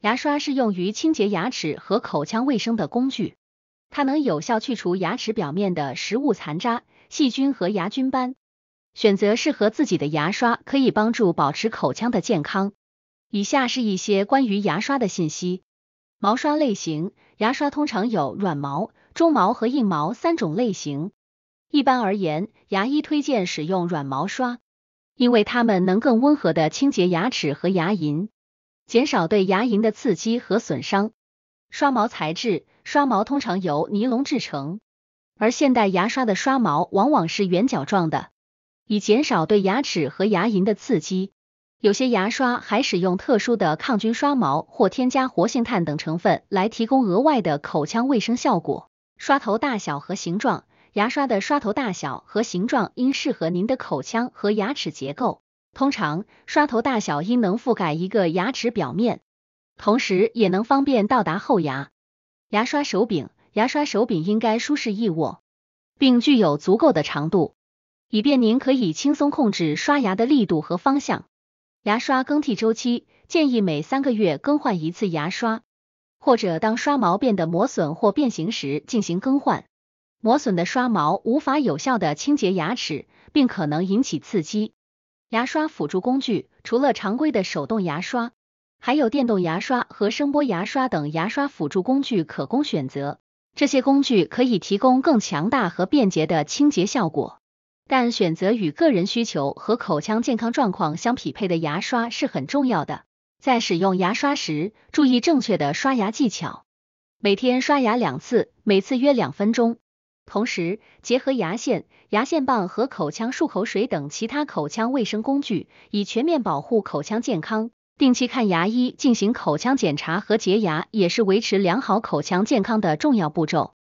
牙刷是用于清洁牙齿和口腔卫生的工具，它能有效去除牙齿表面的食物残渣、细菌和牙菌斑。选择适合自己的牙刷可以帮助保持口腔的健康。以下是一些关于牙刷的信息：毛刷类型，牙刷通常有软毛、中毛和硬毛三种类型。一般而言，牙医推荐使用软毛刷，因为它们能更温和的清洁牙齿和牙龈。减少对牙龈的刺激和损伤。刷毛材质，刷毛通常由尼龙制成，而现代牙刷的刷毛往往是圆角状的，以减少对牙齿和牙龈的刺激。有些牙刷还使用特殊的抗菌刷毛或添加活性炭等成分来提供额外的口腔卫生效果。刷头大小和形状，牙刷的刷头大小和形状应适合您的口腔和牙齿结构。通常，刷头大小应能覆盖一个牙齿表面，同时也能方便到达后牙。牙刷手柄，牙刷手柄应该舒适易握，并具有足够的长度，以便您可以轻松控制刷牙的力度和方向。牙刷更替周期建议每三个月更换一次牙刷，或者当刷毛变得磨损或变形时进行更换。磨损的刷毛无法有效的清洁牙齿，并可能引起刺激。牙刷辅助工具除了常规的手动牙刷，还有电动牙刷和声波牙刷等牙刷辅助工具可供选择。这些工具可以提供更强大和便捷的清洁效果，但选择与个人需求和口腔健康状况相匹配的牙刷是很重要的。在使用牙刷时，注意正确的刷牙技巧，每天刷牙两次，每次约两分钟。同时，结合牙线、牙线棒和口腔漱口水等其他口腔卫生工具，以全面保护口腔健康。定期看牙医进行口腔检查和洁牙，也是维持良好口腔健康的重要步骤。